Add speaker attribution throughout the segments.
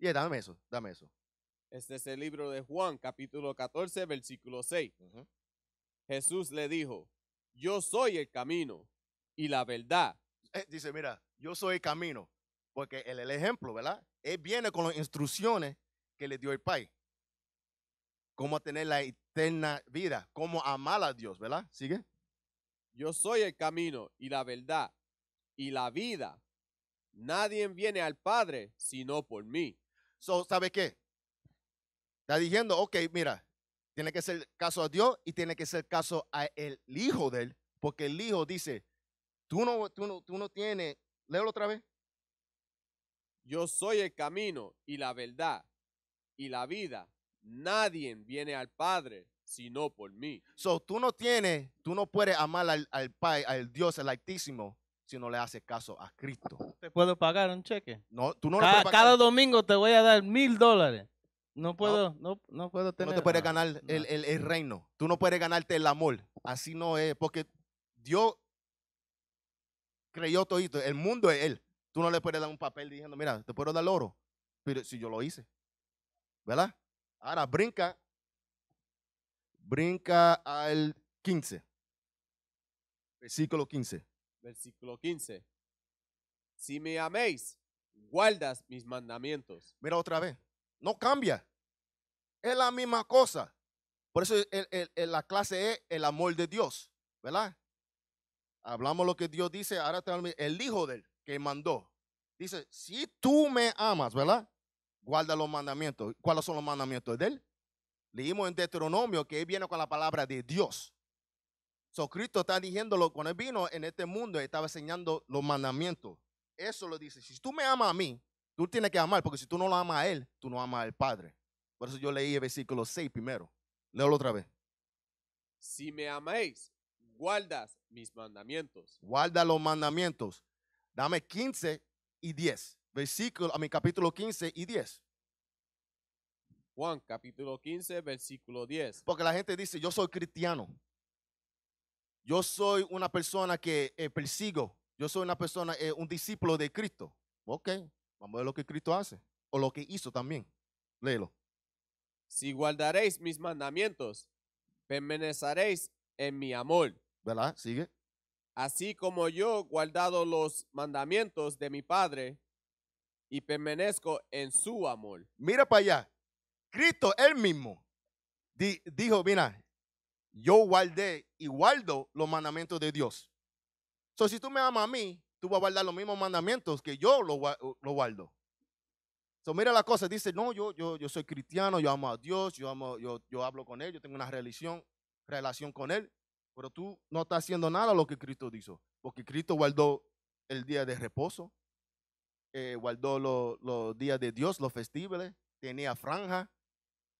Speaker 1: dame eso, dame
Speaker 2: eso. Este es el libro de Juan, capítulo 14, versículo 6. Jesús le dijo, yo soy el camino y la verdad. Eh, dice,
Speaker 1: mira, yo soy el camino, porque el, el ejemplo, ¿verdad? Él viene con las instrucciones que le dio el Padre. Cómo tener la eterna vida, cómo amar
Speaker 2: a Dios, ¿verdad? ¿Sigue? Yo soy el camino y la verdad y la vida. Nadie viene al Padre sino por mí. So, ¿sabe qué? Está diciendo, ok, mira, tiene que ser caso a Dios y tiene que ser
Speaker 1: caso a el hijo de él, porque el hijo dice, tú no, tú no, tú no tienes,
Speaker 2: léelo otra vez. Yo soy el camino y la verdad y la vida. Nadie viene al Padre sino por mí. So,
Speaker 1: tú no tienes, tú no puedes amar al, al Padre, al Dios, al Altísimo, si no le haces caso a Cristo.
Speaker 3: ¿Te puedo pagar un cheque? No, tú no cada, Cada domingo te voy a dar mil dólares.
Speaker 1: No puedo, no, no, puedo tener. No te puedes ganar el, reino. Tú no puedes ganarte el amor. Así no es. Porque Dios creyó todo esto. El mundo es Él. Tú no le puedes dar un papel diciendo, mira, te puedo dar oro. Pero si yo lo hice. ¿Verdad? Ahora brinca. Brinca al 15. Versículo 15
Speaker 2: versículo 15. Si me améis, guardas mis mandamientos. Mira otra vez,
Speaker 1: no cambia. Es la misma cosa. Por eso la clase es el amor de Dios, ¿verdad? Hablamos lo que Dios dice, ahora el hijo de él que mandó. Dice, si tú me amas, ¿verdad? Guarda los mandamientos. ¿Cuáles son los mandamientos de él? Leímos en Deuteronomio que él viene con la palabra de Dios. So, Cristo está diciéndolo cuando él vino en este mundo, estaba enseñando los mandamientos. Eso lo dice. Si tú me amas a mí, tú tienes que amar, porque si tú no lo amas a él, tú no amas al Padre. Por eso yo leí el versículo 6 primero. lo otra vez.
Speaker 2: Si me amáis, guardas mis mandamientos.
Speaker 1: Guarda los mandamientos. Dame 15 y 10. Versículo, a mi capítulo 15 y 10. Juan capítulo 15, versículo 10. Porque la gente dice, yo soy cristiano. Yo soy una persona que eh, persigo. Yo soy una persona, eh,
Speaker 2: un discípulo de Cristo. Ok, vamos a ver lo que Cristo hace. O lo que hizo también. Léelo. Si guardaréis mis mandamientos, permaneceréis en mi amor.
Speaker 1: ¿Verdad? Sigue.
Speaker 2: Así como yo guardado los mandamientos de mi Padre y permanezco en su amor. Mira para allá. Cristo él
Speaker 1: mismo dijo, mira, yo guardé y guardo los mandamientos de Dios. so, si tú me amas a mí, tú vas a guardar los mismos mandamientos que yo uh, lo, guardo. So, mira la cosa, dice, no, yo, yo, yo soy cristiano, yo amo a Dios, yo, amo, yo, yo hablo con Él, yo tengo una relación, relación con Él, pero tú no estás haciendo nada lo que Cristo hizo, porque Cristo guardó el día de reposo, eh, guardó los días de Dios, los festivales, tenía franja,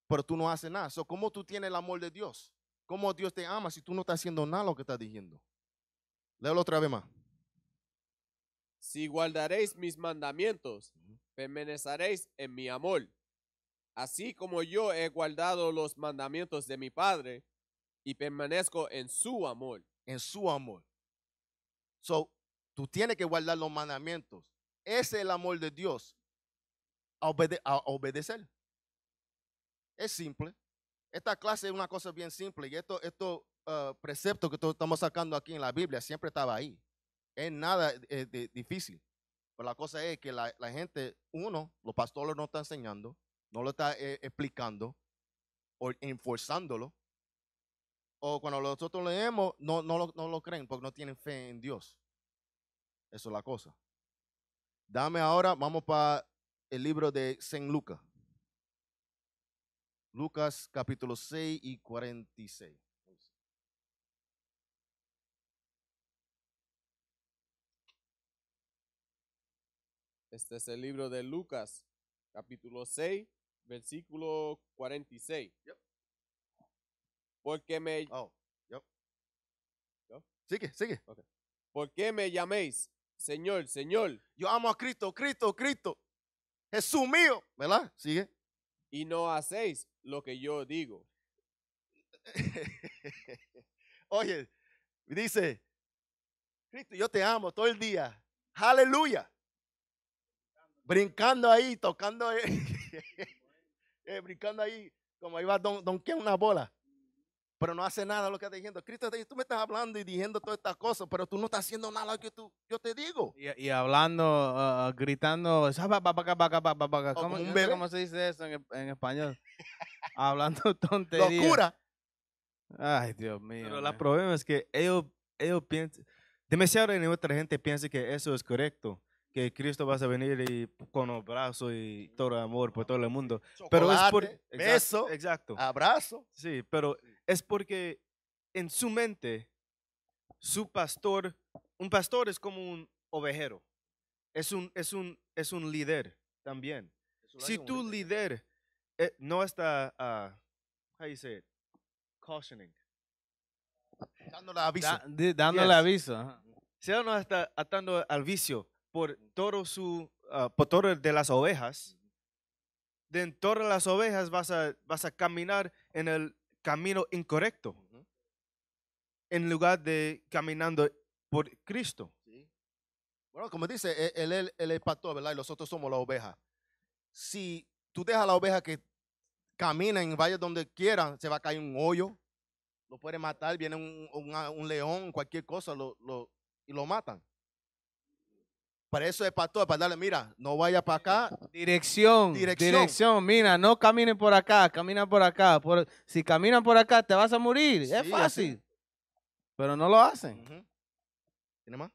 Speaker 1: pero tú no haces nada. So, ¿Cómo tú tienes el amor de Dios? ¿Cómo Dios te ama si tú no estás haciendo nada lo que estás diciendo? Léelo otra vez más.
Speaker 2: Si guardaréis mis mandamientos, permaneceréis en mi amor. Así como yo he guardado los mandamientos de mi Padre y permanezco en su amor. En su amor. So, tú tienes que guardar
Speaker 1: los mandamientos. Ese es el amor de Dios. a obedecer. Es simple. Esta clase es una cosa bien simple y estos esto, uh, ah, preceptos que estamos sacando aquí en la Biblia siempre estaba ahí. Es nada eh, difícil. Pero la cosa es que la, gente, uno, los pastores no están enseñando, no lo están eh, explicando o enforzándolo. O cuando nosotros leemos, no, no, lo, no lo creen porque no tienen fe en Dios. Eso es la cosa. Dame ahora, vamos para el libro de San Lucas. Lucas capítulo 6 y 46.
Speaker 2: Este es el libro de Lucas, capítulo 6, versículo 46. me... Oh, yep. Sigue, sigue. ¿Por qué me llaméis Señor, Señor? Yo amo a Cristo, Cristo, Cristo. Jesús mío. ¿Verdad? Sigue y no hacéis lo que yo digo. Oye, dice, Cristo, yo te amo todo el día.
Speaker 1: Aleluya. Brincando ahí, tocando, eh, eh, brincando ahí, como iba Don, don una bola pero no hace nada lo que está diciendo. Cristo te dice, tú me estás hablando y diciendo todas estas cosas, pero tú no estás haciendo nada lo que tú, yo te digo.
Speaker 3: Y, hablando, ah, ah, gritando, ¿cómo, se dice eso en,
Speaker 4: español? hablando tonterías. ¡Locura! Ay, Dios mío. Pero el problema es que ellos, ellos piensan, demasiado de nuestra gente piensa que eso es correcto que Cristo vas a venir y con abrazo y todo amor por todo el mundo. pero es por exacto, exacto, abrazo. Sí, pero es porque en su mente su pastor, un pastor es como un ovejero. Es un es un es un líder también. Si tu líder eh, no está ah, ¿cómo se dice? cautioning dándole aviso. dándole aviso. Si no está atando al vicio, por todo su, ah, por todo de las ovejas. De todas las ovejas vas a, vas a caminar en el camino incorrecto. En lugar de caminando por Cristo. Bueno, como
Speaker 1: dice, él, e, el el es pastor, ¿verdad? Y nosotros somos la oveja. Si tú dejas a la oveja que camina en vaya donde quiera, se va a caer un hoyo, lo puede matar, viene un, un, ah, león, cualquier cosa, lo, y lo matan. Para eso es pastor, para darle, mira, no vaya para acá.
Speaker 3: Dirección, dirección. mira, no caminen por acá, camina por acá. Por, si caminan por acá, te vas a morir. es fácil.
Speaker 1: Pero no lo hacen. ¿Tiene más?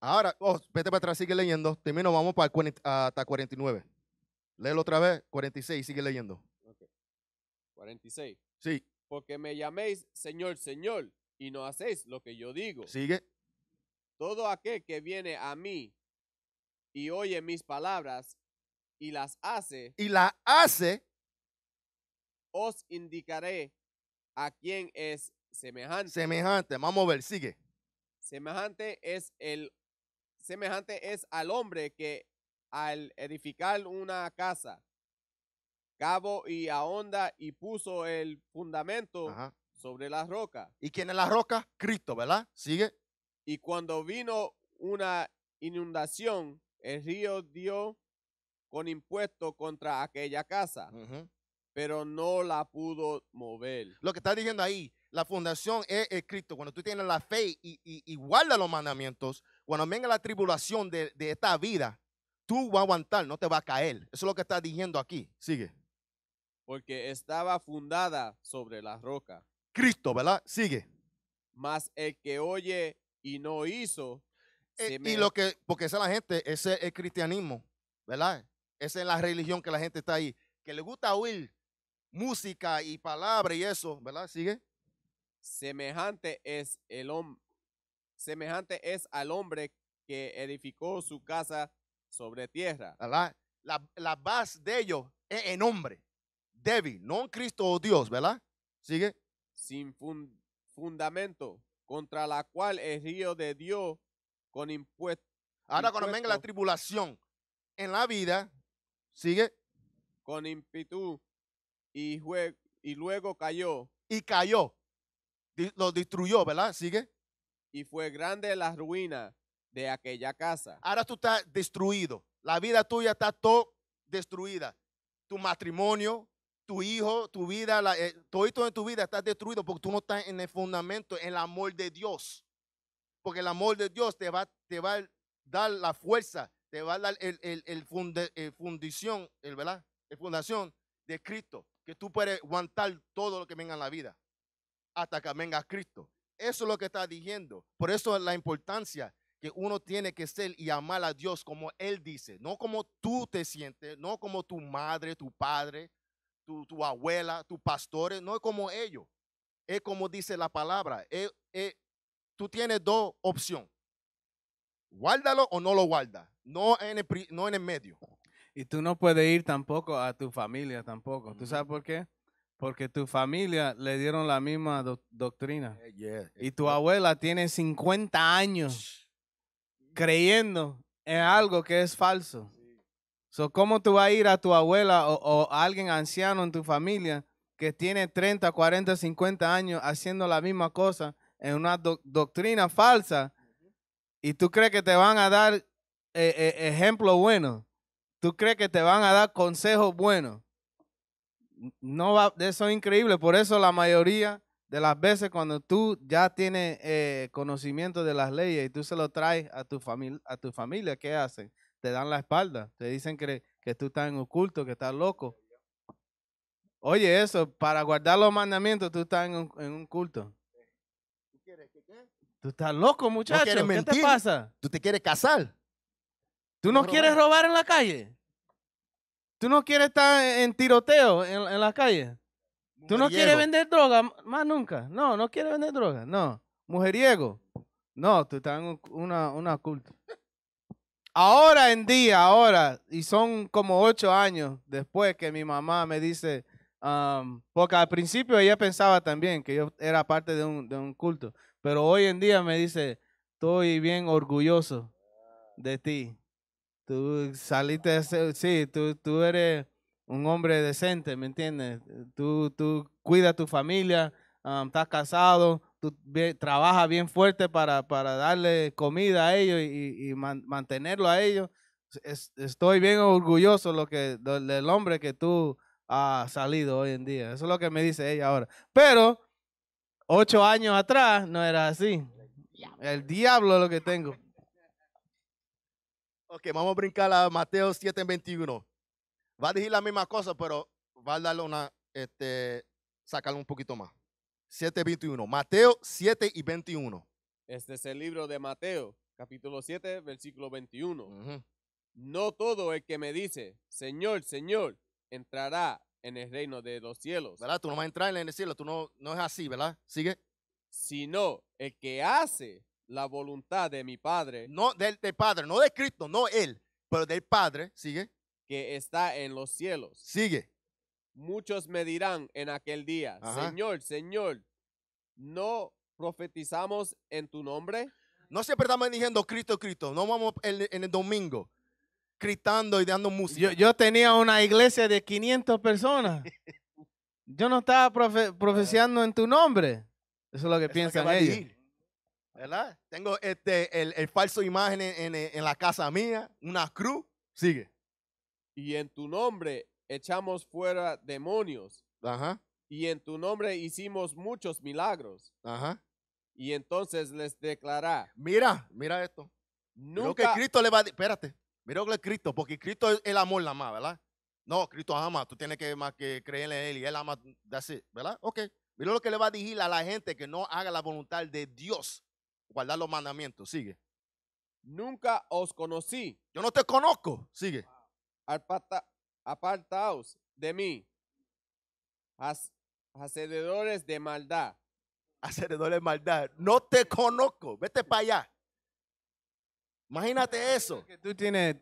Speaker 1: Ahora, oh, vete para atrás, sigue leyendo. Termino, vamos para hasta 49. Léelo otra vez, 46, sigue leyendo.
Speaker 2: 46. Sí. Porque me llaméis Señor, Señor, y no hacéis lo que yo digo. Sigue. Todo aquel que viene a mí y oye mis palabras y las hace.
Speaker 1: Y las hace.
Speaker 2: Os indicaré a quién es semejante.
Speaker 1: Semejante, vamos a ver, sigue.
Speaker 2: Semejante es el semejante es al hombre que al edificar una casa cabo y ahonda y puso el fundamento sobre la roca. ¿Y quién es la roca? Cristo, ¿verdad? Sigue. Y cuando vino una inundación, el río dio con impuesto contra aquella casa, pero no la pudo mover. Lo que está diciendo
Speaker 1: ahí, la fundación es el Cristo. Cuando tú tienes la fe y, y, los mandamientos, cuando venga la tribulación de, esta vida, tú vas a aguantar, no te va a caer. Eso es lo que está diciendo aquí. Sigue.
Speaker 2: Porque estaba fundada sobre la roca. Cristo, ¿verdad? Sigue. Mas el que oye y no hizo. Eh, y lo que,
Speaker 1: porque esa es la gente, ese es el cristianismo, ¿verdad? Esa es la religión que la gente está ahí,
Speaker 2: que le gusta oír música y palabra y eso, ¿verdad? Sigue. Semejante es el hombre, semejante es al hombre que edificó su casa sobre tierra. ¿Verdad? La, la base de ellos es en hombre, débil, no en Cristo o oh Dios, ¿verdad? Sigue. Sin fundamento contra la cual el río de Dios con impuestos. Ahora cuando venga la tribulación en la vida, sigue. Con impetu y, y luego cayó. Y cayó. Lo destruyó, ¿verdad? Sigue. Y fue grande la ruina
Speaker 1: de aquella casa. Ahora tú estás destruido. La vida tuya está todo destruida. Tu matrimonio, tu hijo, tu vida, la, eh, todo esto en tu vida está destruido porque tú no estás en el fundamento, en el amor de Dios. Porque el amor de Dios te va, te va a dar la fuerza, te va a dar el, fundición, el, ¿verdad? fundación de Cristo, que tú puedes aguantar todo lo que venga en la vida hasta que venga Cristo. Eso es lo que está diciendo. Por eso la importancia que uno tiene que ser y amar a Dios como Él dice, no como tú te sientes, no como tu madre, tu padre, tu, abuela, tus pastores, no es como ellos. Es como dice la palabra. tú tienes dos opciones. Guárdalo o no lo guarda. No en el, no en el medio.
Speaker 3: Y tú no puedes ir tampoco a tu familia tampoco. ¿Tú sabes por qué? Porque tu familia le dieron la misma doctrina. Eh, eh, y tu eh. abuela tiene 50 años creyendo en algo que es falso. ¿Cómo tú vas a ir a tu abuela o, a alguien anciano en tu familia que tiene 30, 40, 50 años haciendo la misma cosa en una doctrina falsa y tú crees que te van a dar eh, eh ejemplo bueno? ¿Tú crees que te van a dar consejos buenos? No va, eso es increíble. Por eso la mayoría de las veces cuando tú ya tienes eh, conocimiento de las leyes y tú se lo traes a tu, a tu familia, ¿qué hacen? te dan la espalda, te dicen que, que tú estás en un culto, que estás loco. Oye, eso, para guardar los mandamientos, tú estás en un, culto. ¿Tú, quieres que qué? tú estás loco, muchacho. ¿Qué te pasa? Tú te quieres casar. Tú no, quieres robar. en la calle. Tú no quieres estar en tiroteo en, la calle. Tú no quieres vender droga más nunca. No, no quieres vender droga. No. Mujeriego. No, tú estás en un, una, una culto ahora en día, ahora, y son como ocho años después que mi mamá me dice, porque al principio ella pensaba también que yo era parte de un, culto, pero hoy en día me dice, estoy bien orgulloso de ti. Tú saliste, sí, tú, eres un hombre decente, ¿me entiendes? Tú, tú cuidas tu familia, estás casado, tú trabajas bien fuerte para, darle comida a ellos y, mantenerlo a ellos. estoy bien orgulloso lo que, del hombre que tú has salido hoy en día. Eso es lo que me dice ella ahora. Pero ocho años atrás no era así. El diablo es lo que tengo.
Speaker 1: Ok, vamos a brincar a Mateo 21 Va a decir la misma cosa, pero va a darle una, este, sacarle un poquito más. 7, 21. Mateo 7 y 21.
Speaker 2: Este es el libro de Mateo, capítulo 7, versículo 21. No todo el que me dice, Señor, Señor, entrará en el reino de los cielos. ¿Verdad?
Speaker 1: Tú no vas a entrar en el cielo, tú no, no es
Speaker 2: así, ¿verdad? Sigue. Sino el que hace la voluntad de mi Padre. No del, del Padre, no de Cristo, no Él, pero del Padre, sigue. Que está en los cielos. Sigue muchos me dirán en aquel día, Señor, Señor, no profetizamos en tu nombre. No siempre estamos diciendo Cristo,
Speaker 1: Cristo. No vamos en, el domingo gritando y dando música. Yo, tenía una
Speaker 3: iglesia de 500 personas. Yo no estaba profetizando en tu nombre. Eso es lo que piensan ellos.
Speaker 1: ¿Verdad? Tengo este, el, falso imagen en la casa mía, una cruz. Sigue.
Speaker 2: Y en tu nombre echamos fuera demonios. Ajá. Y en tu nombre hicimos muchos milagros. Ajá. Y entonces les declará. Mira, mira esto. Nunca. Lo que
Speaker 1: Cristo le va a Espérate. Mira lo que Cristo, porque Cristo es el amor la más, ¿verdad? No, Cristo ama, tú tienes que más que creerle en él y él ama, así ¿verdad? Ok. Mira lo que le va a decir a la gente que no haga la voluntad de Dios, guardar los mandamientos. Sigue.
Speaker 2: Nunca os conocí. Yo no te conozco. Sigue. al pata apartaos de mí, hacedores de maldad. Hacedores de maldad. No te conozco, vete para allá.
Speaker 1: Imagínate eso. Que tú tienes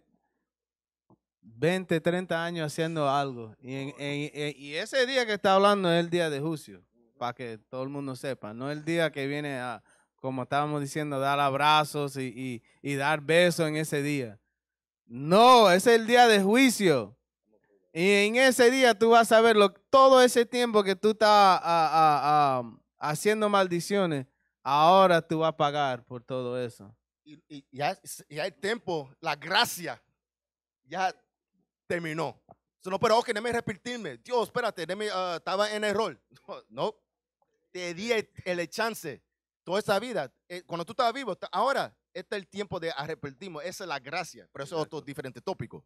Speaker 3: 20, 30 años haciendo algo. Y, ese día que está hablando es el día de juicio, para que todo el mundo sepa. No el día que viene a, como estábamos diciendo, dar abrazos y dar besos en ese día. No, es el día de juicio. Y en ese día tú vas a verlo. todo ese tiempo que tú estás ah, ah, ah, haciendo maldiciones, ahora tú vas a pagar por todo eso.
Speaker 1: Y, y ya, ya, el tiempo, la gracia, ya terminó. No, pero ok, déjame repetirme. Dios, espérate, estaba en error. No, te di el, chance toda esa vida. Eh, cuando tú estabas vivo, ahora está el tiempo de arrepentirme. Esa es la gracia, pero eso es otro diferente tópico.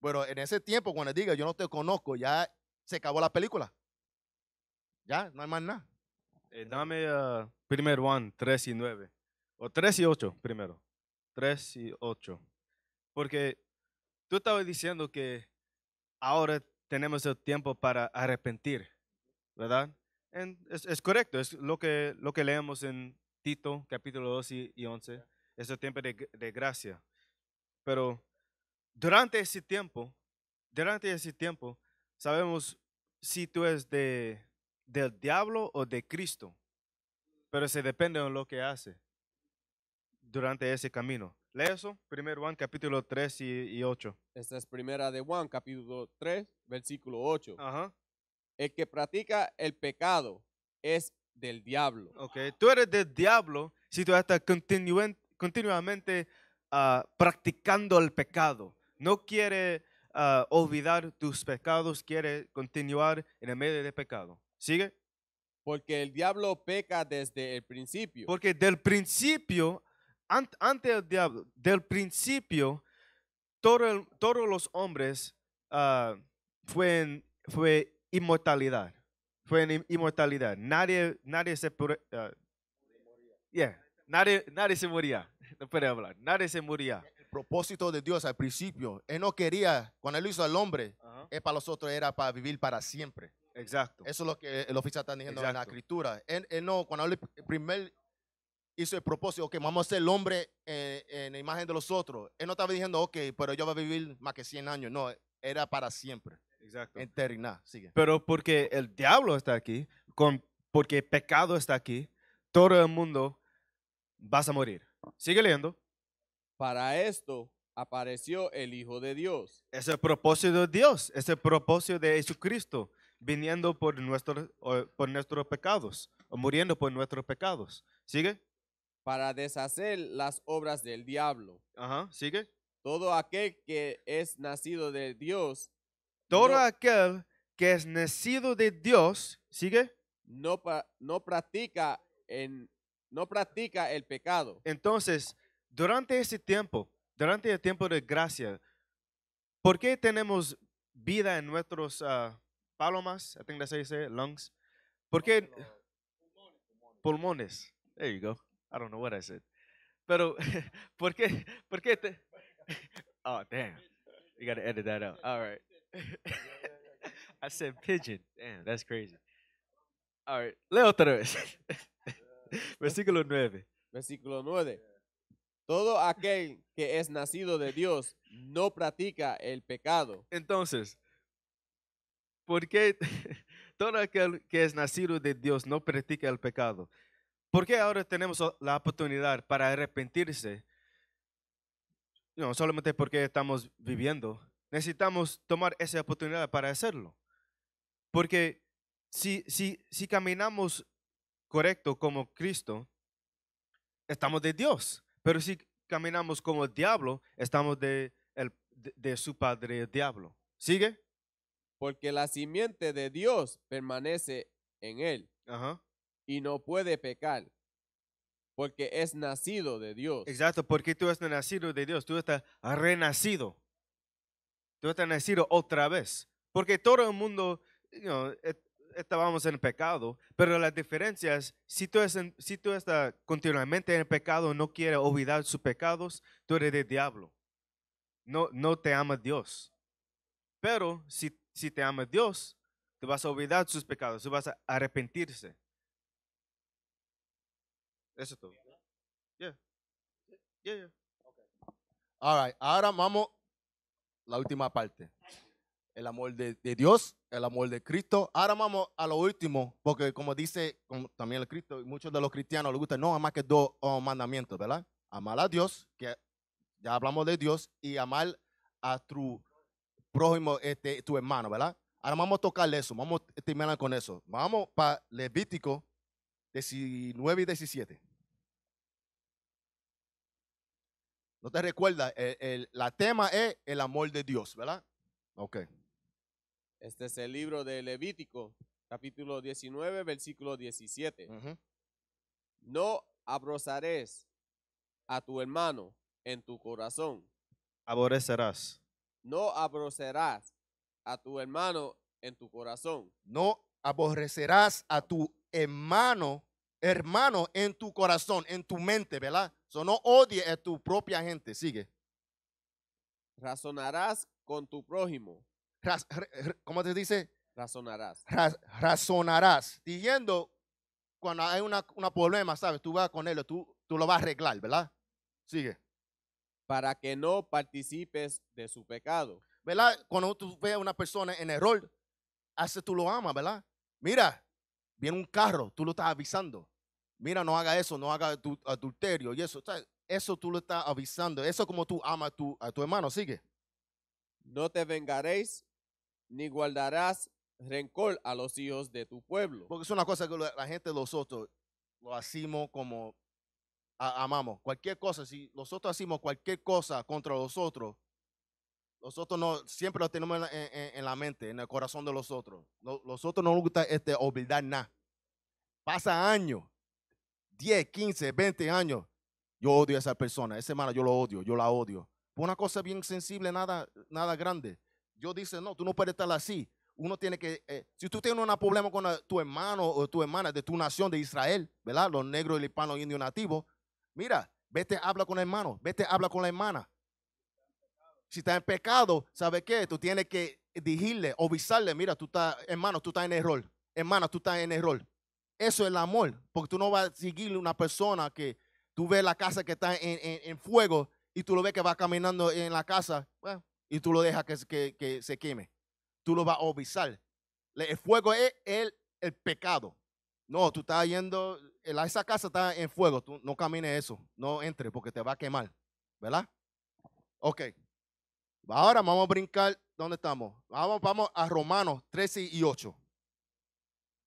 Speaker 1: Pero en ese tiempo, cuando diga yo no te conozco, ya se acabó la película. Ya, no hay más nada.
Speaker 4: Eh, dame uh, primer one, 3 y 9. O 3 y 8 primero. 3 y 8. Porque tú estabas diciendo que ahora tenemos el tiempo para arrepentir, ¿verdad? es, correcto, es lo que, lo que leemos en Tito, capítulo 2 y, 11. Es el tiempo de, de gracia. Pero durante ese tiempo, durante ese tiempo, sabemos si tú eres de, del diablo o de Cristo, pero se depende de lo que hace durante ese camino. Lee eso, 1 Juan capítulo 3 y, 8. Esta es
Speaker 2: primera de Juan
Speaker 4: capítulo 3,
Speaker 2: versículo 8. Ajá. El que practica el pecado es del
Speaker 4: diablo. Ok, tú eres del diablo si tú estás continuamente ah, practicando el pecado no quiere ah, olvidar tus pecados, quiere continuar en el medio de pecado. ¿Sigue? Porque el diablo peca desde el principio. Porque del principio, ante el diablo, del principio, todos los hombres fueron ah, fue, fue inmortalidad. Fue inmortalidad. Nadie, nadie se... Uh, nadie, nadie se moría. No puede hablar. Nadie se
Speaker 1: moría propósito de Dios al principio, Él no quería, cuando Él hizo al hombre, uh -huh. es para era para vivir para siempre. Exacto. Eso es lo que el oficial está diciendo en la escritura. Él, no, cuando él primer hizo el propósito, que vamos a hacer el hombre eh, en, la imagen de los otros, él no estaba diciendo, ok, pero yo voy a vivir más que 100 años. No, era para siempre. Exacto. Sigue.
Speaker 4: Pero porque el diablo está aquí, con, porque pecado está aquí, todo el mundo vas a morir. Sigue leyendo.
Speaker 2: Para esto apareció el Hijo de Dios.
Speaker 4: Es propósito de Dios, ese propósito de Jesucristo, viniendo por, por nuestros pecados, o muriendo por nuestros pecados. ¿Sigue? Para deshacer las obras del diablo.
Speaker 2: Ajá, sigue. Todo aquel que es nacido de Dios.
Speaker 4: Todo aquel que es nacido de Dios, sigue. No, no practica en no practica el pecado. Entonces, durante ese tiempo, durante el tiempo de gracia, ¿por qué tenemos vida en nuestros ah, palomas? I think that's how you say it, lungs. ¿Por qué? Pulmones. There you go. I don't know what I said. Pero, ¿por qué? ¿Por qué te... Oh, damn. You gotta edit that out. All right. I said pigeon. Damn, that's crazy. All right. Leo otra vez. Eh, versículo 9.
Speaker 2: Versículo 9.
Speaker 4: Todo aquel
Speaker 2: que es nacido de Dios no practica el pecado. Entonces,
Speaker 4: ¿por qué todo aquel que es nacido de Dios no practica el pecado? ¿Por qué ahora tenemos la oportunidad para arrepentirse? No solamente porque estamos viviendo. Necesitamos tomar esa oportunidad para hacerlo. Porque si, si, si caminamos correcto como Cristo, estamos de Dios. Pero si caminamos como el diablo, estamos de, su padre el diablo. ¿Sigue? Porque
Speaker 2: la simiente de
Speaker 4: Dios permanece en él y no puede pecar porque es nacido de Dios. Exacto, porque tú estás nacido de Dios, tú estás renacido. Tú estás nacido otra vez. Porque todo el mundo, eh, estábamos en pecado, pero la diferencia es, si tú, es si tú estás continuamente en el pecado, no quieres olvidar sus pecados, tú eres de diablo. No, no te ama Dios. Pero si, si te ama Dios, Te vas a olvidar sus pecados, tú vas a arrepentirse. Eso es todo.
Speaker 1: All right, ahora vamos la última parte el amor de, Dios, el amor de Cristo. Ahora vamos a lo último, porque como dice también el Cristo, muchos de los cristianos les gusta no más que dos oh, mandamientos, ¿verdad? Amar a Dios, que ya hablamos de Dios, y amar a tu prójimo, este, tu hermano, ¿verdad? Ahora vamos a tocar eso, vamos a terminar con eso. Vamos para Levítico 19 y 17. ¿No te recuerdas? El, la tema es el amor de Dios, ¿verdad? Ok.
Speaker 2: Este es el libro de Levítico, capítulo 19, versículo 17. No abrozarás a tu hermano en tu corazón.
Speaker 4: Aborrecerás.
Speaker 2: No abrocerás a tu hermano en tu corazón.
Speaker 1: No aborrecerás a tu hermano, hermano en tu corazón, en tu mente, ¿verdad? So no odie a tu propia gente.
Speaker 2: Sigue. Razonarás con tu prójimo
Speaker 1: ¿cómo te dice?
Speaker 2: Razonarás.
Speaker 1: razonarás. Diciendo, cuando hay un problema, ¿sabes? Tú vas con él, tú, tú lo vas a arreglar, ¿verdad? Sigue. Para que no participes de su pecado. ¿Verdad? Cuando tú ves a una persona en error, hace tú lo amas, ¿verdad? Mira, viene un carro, tú lo estás avisando. Mira, no haga eso, no haga adulterio y eso. Eso tú lo estás avisando. Eso como tú amas a a tu hermano. Sigue.
Speaker 2: No te vengaréis ni guardarás rencor a los hijos de tu pueblo. Porque es una cosa que la gente, nosotros,
Speaker 1: lo hacemos como amamos. Cualquier cosa, si nosotros hacemos cualquier cosa contra los otros, nosotros no, siempre lo tenemos en, la, mente, en el corazón de los otros. los nosotros no nos gusta este, olvidar nada. Pasa años, 10, 15, 20 años. Yo odio a esa persona, esa semana yo lo odio, yo la odio. una cosa bien sensible, nada, nada grande. Yo dice, no, tú no puedes estar así. Uno tiene que, eh, si tú tienes un problema con tu hermano o tu hermana de tu nación, de Israel, ¿verdad? Los negros, el hispano, el indio nativo, mira, vete, habla con el hermano, vete, habla con la hermana. Si está en pecado, ¿sabe qué? Tú tienes que dirigirle, avisarle, mira, tú estás, hermano, tú estás en error. Hermana, tú estás en error. Eso es el amor, porque tú no vas a seguirle una persona que tú ves la casa que está en, en, en fuego y tú lo ves que va caminando en la casa. Bueno, y tú lo dejas que, se queme. Tú lo vas a obisar. El fuego es el, pecado. No, tú estás yendo, eh, esa casa está en fuego, tú no camines eso, no entres porque te va a quemar, ¿verdad? Ok, ahora vamos a brincar, ¿dónde estamos? Vamos, vamos a Romanos 13 y 8.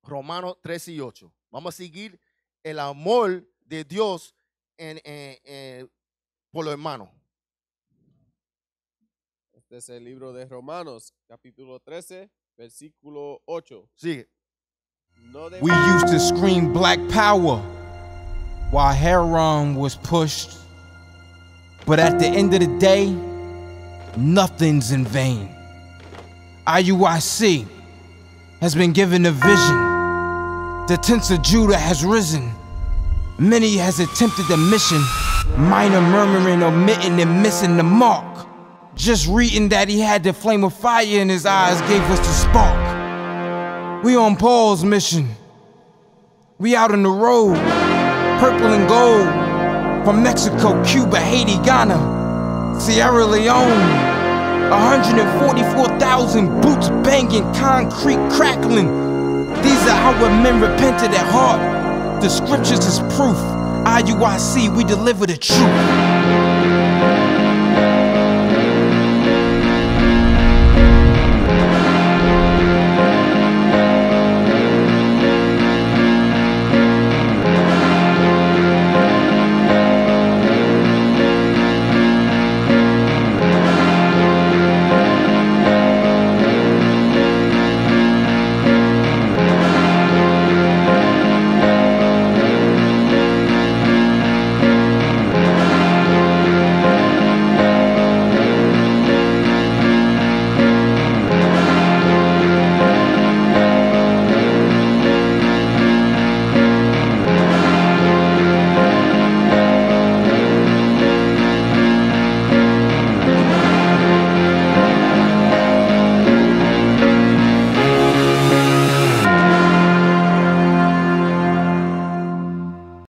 Speaker 1: Romanos 13 y 8. Vamos a seguir el amor de Dios por los hermanos.
Speaker 2: el libro de Romanos, capítulo 13, versículo 8. Sigue. No We used to scream black power
Speaker 3: while Heron was pushed. But at the end of the day, nothing's in vain. IUIC has been given a vision. The tents of Judah has risen. Many has attempted the mission, minor murmuring, omitting, and missing the mark. Just reading that he had the flame of fire in his eyes gave us the spark. We on Paul's mission. We out on the road, purple and gold. From Mexico, Cuba, Haiti, Ghana, Sierra Leone. 144,000 boots banging, concrete crackling. These are how men repented at heart. The scriptures is proof. IUIC, we deliver the truth.